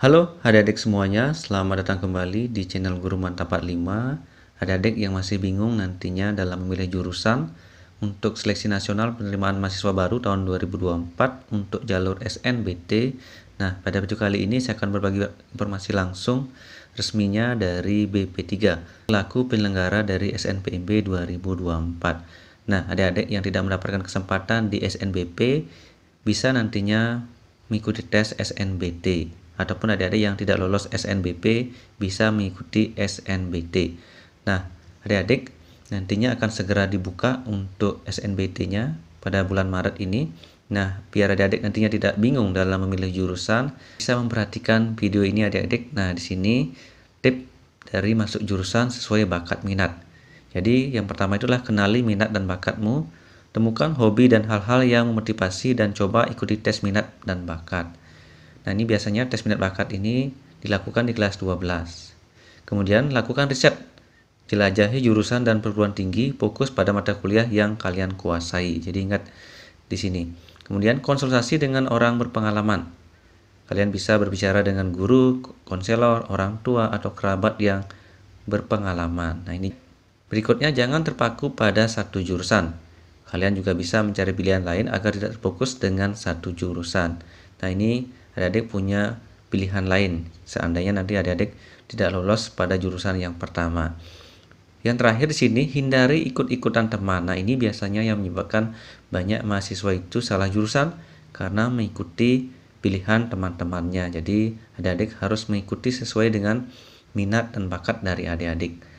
Halo adik-adik semuanya, selamat datang kembali di channel Guru Mantap 45 Adik-adik yang masih bingung nantinya dalam memilih jurusan Untuk seleksi nasional penerimaan mahasiswa baru tahun 2024 untuk jalur SNBT Nah pada video kali ini saya akan berbagi informasi langsung resminya dari BP3 Laku penyelenggara dari SNPMB 2024 Nah, adik-adik yang tidak mendapatkan kesempatan di SNBP bisa nantinya mengikuti tes SNBT. Ataupun adik-adik yang tidak lolos SNBP bisa mengikuti SNBT. Nah, adik-adik nantinya akan segera dibuka untuk SNBT-nya pada bulan Maret ini. Nah, biar adik-adik nantinya tidak bingung dalam memilih jurusan, bisa memperhatikan video ini adik-adik. Nah, di sini tip dari masuk jurusan sesuai bakat minat. Jadi, yang pertama itulah kenali minat dan bakatmu, temukan hobi dan hal-hal yang memotivasi dan coba ikuti tes minat dan bakat. Nah, ini biasanya tes minat bakat ini dilakukan di kelas 12. Kemudian lakukan riset. Jelajahi jurusan dan perguruan tinggi, fokus pada mata kuliah yang kalian kuasai. Jadi ingat di sini. Kemudian konsultasi dengan orang berpengalaman. Kalian bisa berbicara dengan guru, konselor, orang tua atau kerabat yang berpengalaman. Nah, ini berikutnya jangan terpaku pada satu jurusan. Kalian juga bisa mencari pilihan lain agar tidak terfokus dengan satu jurusan. Nah, ini adik-adik punya pilihan lain seandainya nanti adik-adik tidak lolos pada jurusan yang pertama. Yang terakhir di sini hindari ikut-ikutan teman. Nah, ini biasanya yang menyebabkan banyak mahasiswa itu salah jurusan karena mengikuti pilihan teman-temannya. Jadi, adik-adik harus mengikuti sesuai dengan minat dan bakat dari adik-adik.